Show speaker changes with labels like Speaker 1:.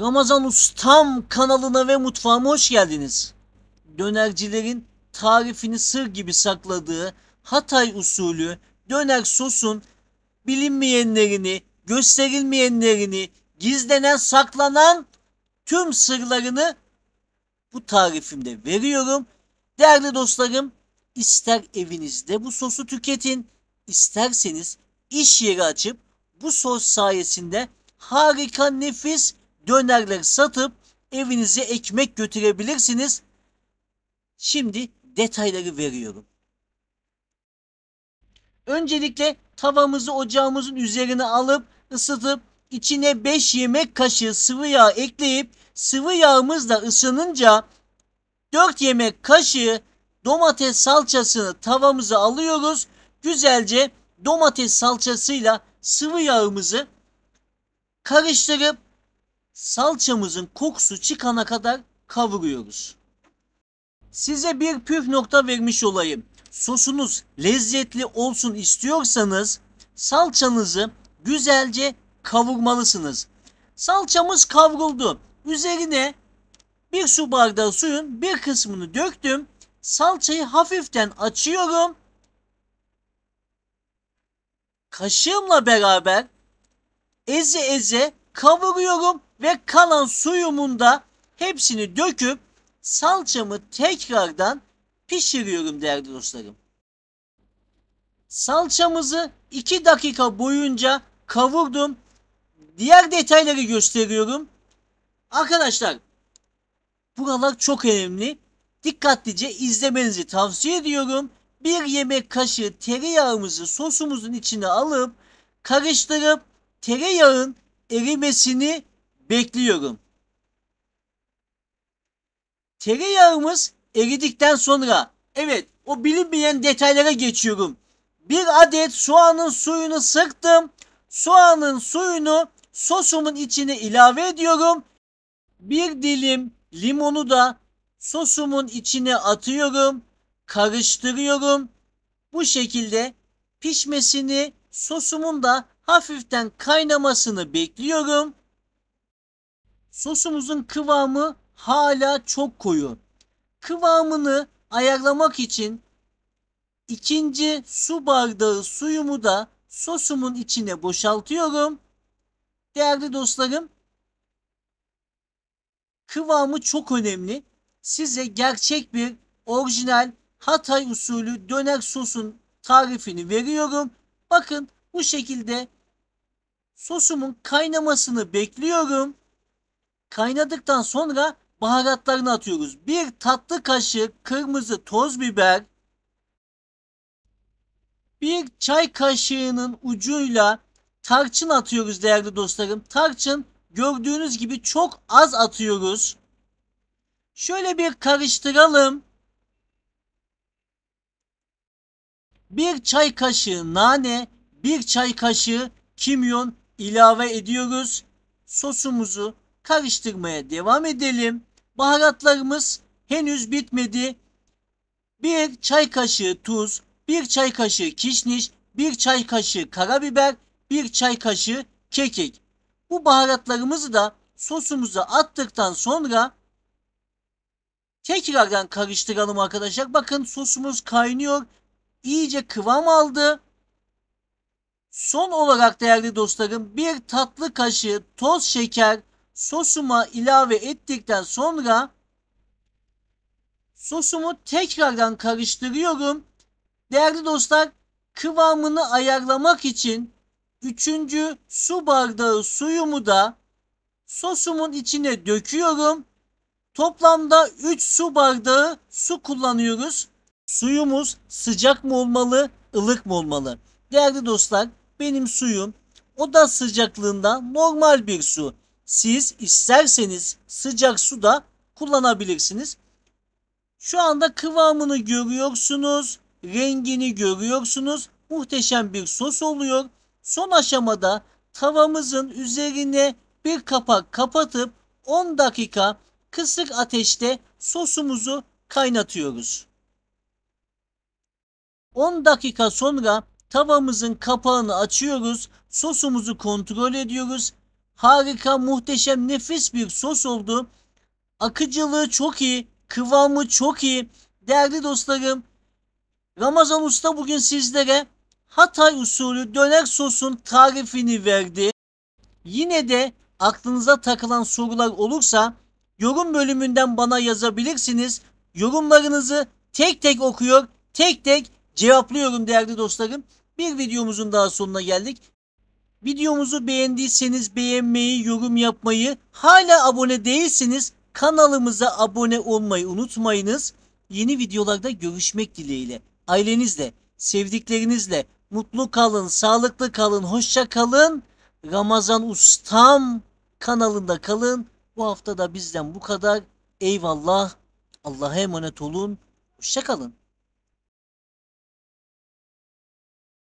Speaker 1: Ramazan Ustam kanalına ve mutfağıma hoş geldiniz. Dönercilerin tarifini sır gibi sakladığı Hatay usulü döner sosun bilinmeyenlerini, gösterilmeyenlerini, gizlenen, saklanan tüm sırlarını bu tarifimde veriyorum. Değerli dostlarım, ister evinizde bu sosu tüketin, isterseniz iş yeri açıp bu sos sayesinde harika nefis dönerler satıp evinize ekmek götürebilirsiniz. Şimdi detayları veriyorum. Öncelikle tavamızı ocağımızın üzerine alıp ısıtıp içine 5 yemek kaşığı sıvı yağ ekleyip sıvı yağımız da ısınınca 4 yemek kaşığı domates salçasını tavamıza alıyoruz. Güzelce domates salçasıyla sıvı yağımızı karıştırıp salçamızın kokusu çıkana kadar kavuruyoruz. Size bir püf nokta vermiş olayım. Sosunuz lezzetli olsun istiyorsanız salçanızı güzelce kavurmalısınız. Salçamız kavruldu. Üzerine bir su bardağı suyun bir kısmını döktüm. Salçayı hafiften açıyorum. Kaşığımla beraber eze eze kavuruyorum ve kalan suyumun da hepsini döküp salçamı tekrardan pişiriyorum değerli dostlarım. Salçamızı 2 dakika boyunca kavurdum. Diğer detayları gösteriyorum. Arkadaşlar buralar çok önemli. Dikkatlice izlemenizi tavsiye ediyorum. Bir yemek kaşığı tereyağımızı sosumuzun içine alıp karıştırıp tereyağın erimesini bekliyorum. Tereyağımız eridikten sonra evet o bilinmeyen detaylara geçiyorum. Bir adet soğanın suyunu sıktım. Soğanın suyunu sosumun içine ilave ediyorum. Bir dilim limonu da sosumun içine atıyorum. Karıştırıyorum. Bu şekilde pişmesini sosumun da hafiften kaynamasını bekliyorum. Sosumuzun kıvamı hala çok koyu. Kıvamını ayarlamak için ikinci su bardağı suyumu da sosumun içine boşaltıyorum. Değerli dostlarım, kıvamı çok önemli. Size gerçek bir orijinal Hatay usulü döner sosun tarifini veriyorum. Bakın bu şekilde sosumun kaynamasını bekliyorum. Kaynadıktan sonra baharatlarını atıyoruz. Bir tatlı kaşığı kırmızı toz biber, bir çay kaşığının ucuyla tarçın atıyoruz değerli dostlarım. Tarçın gördüğünüz gibi çok az atıyoruz. Şöyle bir karıştıralım. Bir çay kaşığı nane, 1 çay kaşığı kimyon ilave ediyoruz. Sosumuzu karıştırmaya devam edelim. Baharatlarımız henüz bitmedi. 1 çay kaşığı tuz, 1 çay kaşığı kişniş, 1 çay kaşığı karabiber, 1 çay kaşığı kekik. Bu baharatlarımızı da sosumuza attıktan sonra tekrardan karıştıralım arkadaşlar. Bakın sosumuz kaynıyor. İyice kıvam aldı. Son olarak değerli dostlarım bir tatlı kaşığı toz şeker sosuma ilave ettikten sonra sosumu tekrardan karıştırıyorum. Değerli dostlar kıvamını ayarlamak için 3. su bardağı suyumu da sosumun içine döküyorum. Toplamda 3 su bardağı su kullanıyoruz. Suyumuz sıcak mı olmalı, ılık mı olmalı? Değerli dostlar, benim suyum oda sıcaklığında normal bir su. Siz isterseniz sıcak su da kullanabilirsiniz. Şu anda kıvamını görüyorsunuz, rengini görüyorsunuz. Muhteşem bir sos oluyor. Son aşamada tavamızın üzerine bir kapak kapatıp 10 dakika kısık ateşte sosumuzu kaynatıyoruz. 10 dakika sonra Tavamızın kapağını açıyoruz. Sosumuzu kontrol ediyoruz. Harika, muhteşem, nefis bir sos oldu. Akıcılığı çok iyi, kıvamı çok iyi. Değerli dostlarım, Ramazan Usta bugün sizlere Hatay usulü döner sosun tarifini verdi. Yine de aklınıza takılan sorular olursa yorum bölümünden bana yazabilirsiniz. Yorumlarınızı tek tek okuyor, tek tek cevaplıyorum değerli dostlarım. Bir videomuzun daha sonuna geldik. Videomuzu beğendiyseniz beğenmeyi, yorum yapmayı, hala abone değilseniz kanalımıza abone olmayı unutmayınız. Yeni videolarda görüşmek dileğiyle. Ailenizle, sevdiklerinizle mutlu kalın, sağlıklı kalın, hoşça kalın. Ramazan Ustam kanalında kalın. Bu hafta da bizden bu kadar. Eyvallah. Allah'a emanet olun. Hoşça kalın.